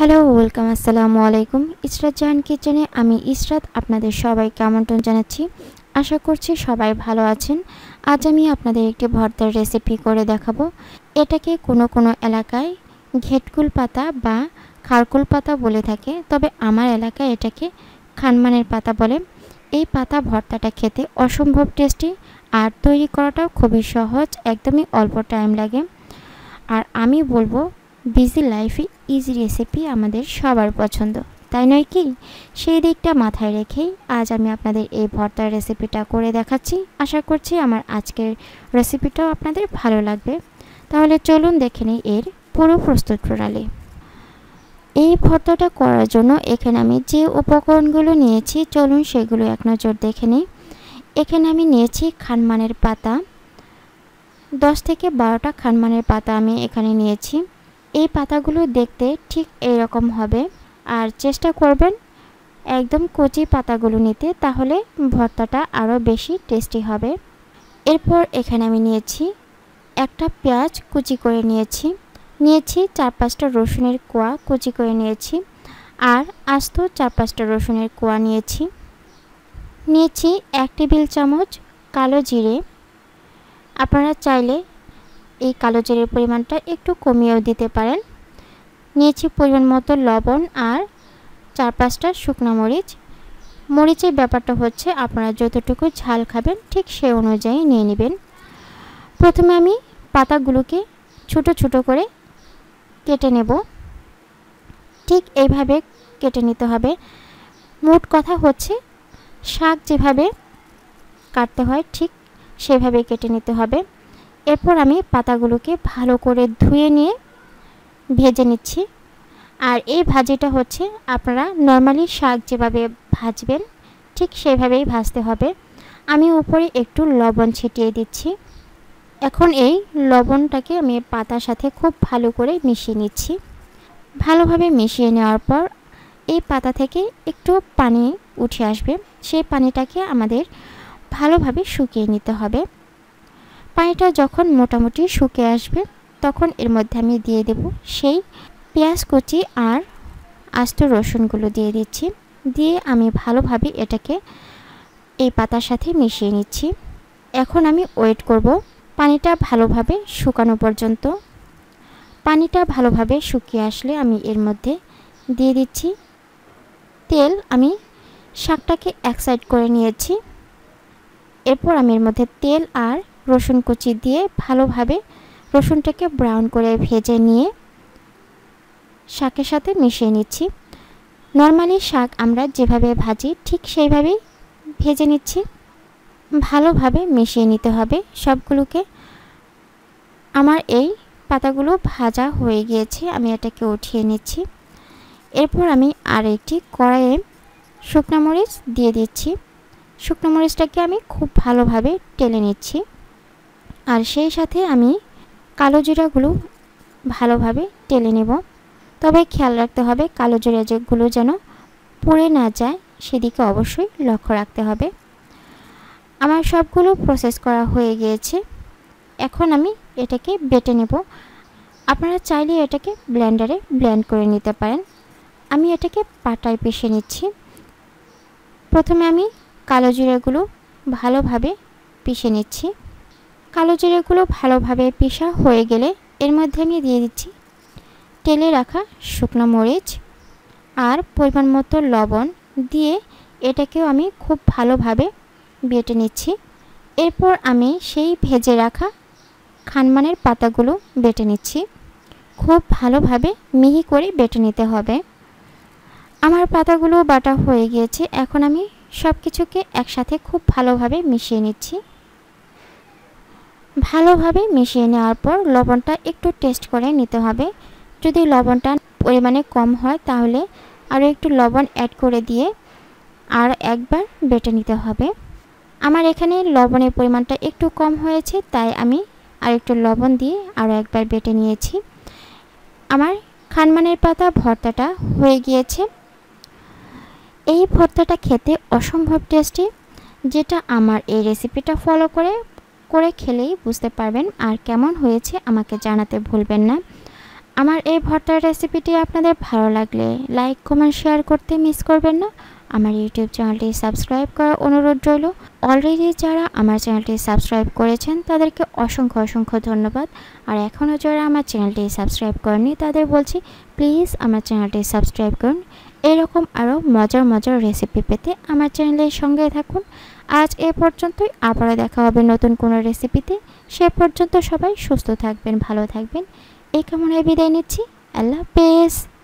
hello welcome আসসালামু আলাইকুম ইসরাত জাহান কিচেনে আমি ইসরাত আপনাদের সবাইকে আমন্ত্রণ জানাচ্ছি আশা করছি সবাই ভালো আছেন আজ আমি আপনাদের একটি ভর্তার রেসিপি করে দেখাবো এটাকে কোনো কোনো এলাকায় ঘেটকুল পাতা বা খারকুল পাতা বলে থাকে তবে আমার এলাকায় এটাকে খানমানের পাতা বলে এই পাতা ভর্তাটা খেতে অসম্ভব টেস্টি আর তৈরি করাটাও খুবই সহজ একদমই অল্প টাইম লাগে আর আমি বলবো বিজি লাইফে ইজি রেসিপি আমাদের সবার পছন্দ তাই নয় কি সেই দিকটা মাথায় রেখেই আজ আমি আপনাদের এই ভর্তার রেসিপিটা করে দেখাচ্ছি আশা করছি আমার আজকের রেসিপিটাও আপনাদের ভালো লাগবে তাহলে চলুন দেখে নিই এর পুরো প্রস্তুত প্রণালী এই ভর্তাটা করার জন্য এখানে আমি যে উপকরণগুলো নিয়েছি চলুন সেগুলো এক নজর দেখে নিই এখানে আমি নিয়েছি খানমানের পাতা দশ থেকে বারোটা খানমানের পাতা আমি এখানে নিয়েছি এই পাতাগুলো দেখতে ঠিক রকম হবে আর চেষ্টা করবেন একদম কচি পাতাগুলো নিতে তাহলে ভর্তাটা আরও বেশি টেস্টি হবে এরপর এখানে আমি নিয়েছি একটা পেঁয়াজ কুচি করে নিয়েছি নিয়েছি চার পাঁচটা রসুনের কোয়া কুচি করে নিয়েছি আর আস্ত চার পাঁচটা রসুনের কোয়া নিয়েছি নিয়েছি এক টেবিল চামচ কালো জিরে আপনারা চাইলে এই কালো জিরের পরিমাণটা একটু কমিয়েও দিতে পারেন নিয়েছি পরিমাণ মতো লবণ আর চার পাঁচটা শুকনো মরিচ মরিচের ব্যাপারটা হচ্ছে আপনারা যতটুকু ঝাল খাবেন ঠিক সে অনুযায়ী নিয়ে নেবেন প্রথমে আমি পাতাগুলোকে ছোট ছোট করে কেটে নেব ঠিক এইভাবে কেটে নিতে হবে মোট কথা হচ্ছে শাক যেভাবে কাটতে হয় ঠিক সেভাবে কেটে নিতে হবে এরপর আমি পাতাগুলোকে ভালো করে ধুয়ে নিয়ে ভেজে নিচ্ছি আর এই ভাজিটা হচ্ছে আপনারা নর্মালি শাক যেভাবে ভাজবেন ঠিক সেভাবেই ভাজতে হবে আমি উপরে একটু লবণ ছিটিয়ে দিচ্ছি এখন এই লবণটাকে আমি পাতার সাথে খুব ভালো করে মিশিয়ে নিচ্ছি ভালোভাবে মিশিয়ে নেওয়ার পর এই পাতা থেকে একটু পানি উঠে আসবে সেই পানিটাকে আমাদের ভালোভাবে শুকিয়ে নিতে হবে পানিটা যখন মোটামুটি শুকিয়ে আসবে তখন এর মধ্যে আমি দিয়ে দেব সেই পেঁয়াজ কচি আর আস্ত রসুনগুলো দিয়ে দিচ্ছি দিয়ে আমি ভালোভাবে এটাকে এই পাতার সাথে মিশিয়ে নিচ্ছি এখন আমি ওয়েট করব পানিটা ভালোভাবে শুকানো পর্যন্ত পানিটা ভালোভাবে শুকিয়ে আসলে আমি এর মধ্যে দিয়ে দিচ্ছি তেল আমি শাকটাকে এক সাইড করে নিয়েছি এরপর আমি এর মধ্যে তেল আর রসুন কুচি দিয়ে ভালোভাবে রসুনটাকে ব্রাউন করে ভেজে নিয়ে শাকের সাথে মিশিয়ে নিচ্ছি নর্মালি শাক আমরা যেভাবে ভাজি ঠিক সেইভাবেই ভেজে নিচ্ছি ভালোভাবে মিশিয়ে নিতে হবে সবগুলোকে আমার এই পাতাগুলো ভাজা হয়ে গিয়েছে আমি এটাকে উঠিয়ে নিচ্ছি এরপর আমি আর একটি কড়াইয়ে শুকনো মরিচ দিয়ে দিচ্ছি শুকনো মরিচটাকে আমি খুব ভালোভাবে টেলে নিচ্ছি আর সেই সাথে আমি কালো জিরাগুলো ভালোভাবে টেলে নেব তবে খেয়াল রাখতে হবে কালো জিরা যেগুলো যেন পুড়ে না যায় সেদিকে অবশ্যই লক্ষ্য রাখতে হবে আমার সবগুলো প্রসেস করা হয়ে গিয়েছে এখন আমি এটাকে বেটে নেব আপনারা চাইলে এটাকে ব্লেন্ডারে ব্লেন্ড করে নিতে পারেন আমি এটাকে পাটায় পিষে নিচ্ছি প্রথমে আমি কালো জিরাগুলো ভালোভাবে পিষে নিচ্ছি কালো জিরেগুলো ভালোভাবে পিষা হয়ে গেলে এর মধ্যে আমি দিয়ে দিচ্ছি তেলে রাখা শুকনো মরিচ আর পরিমাণ মতো লবণ দিয়ে এটাকেও আমি খুব ভালোভাবে বেটে নিচ্ছি এরপর আমি সেই ভেজে রাখা খানমানের পাতাগুলো বেটে নিচ্ছি খুব ভালোভাবে মিহি করে বেটে নিতে হবে আমার পাতাগুলো বাটা হয়ে গিয়েছে এখন আমি সব কিছুকে একসাথে খুব ভালোভাবে মিশিয়ে নিচ্ছি ভালোভাবে মিশিয়ে নেওয়ার পর লবণটা একটু টেস্ট করে নিতে হবে যদি লবণটা পরিমাণে কম হয় তাহলে আরও একটু লবণ অ্যাড করে দিয়ে আর একবার বেটে নিতে হবে আমার এখানে লবণের পরিমাণটা একটু কম হয়েছে তাই আমি আর একটু লবণ দিয়ে আরও একবার বেটে নিয়েছি আমার খানমানের পাতা ভর্তাটা হয়ে গিয়েছে এই ভর্তাটা খেতে অসম্ভব টেস্টি যেটা আমার এই রেসিপিটা ফলো করে করে খেলেই বুঝতে পারবেন আর কেমন হয়েছে আমাকে জানাতে ভুলবেন না আমার এই ভর্তার রেসিপিটি আপনাদের ভালো লাগলে লাইক কমেন্ট শেয়ার করতে মিস করবেন না আমার ইউটিউব চ্যানেলটি সাবস্ক্রাইব করার অনুরোধ রইল অলরেডি যারা আমার চ্যানেলটি সাবস্ক্রাইব করেছেন তাদেরকে অসংখ্য অসংখ্য ধন্যবাদ আর এখনও যারা আমার চ্যানেলটি সাবস্ক্রাইব করেনি তাদের বলছি প্লিজ আমার চ্যানেলটি সাবস্ক্রাইব করুন এরকম আরও মজার মজার রেসিপি পেতে আমার চ্যানেলের সঙ্গে থাকুন আজ এ পর্যন্তই আবারও দেখা হবে নতুন কোনো রেসিপিতে সে পর্যন্ত সবাই সুস্থ থাকবেন ভালো থাকবেন এই কামনায় বিদায় নিচ্ছি আল্লাহ হাফেজ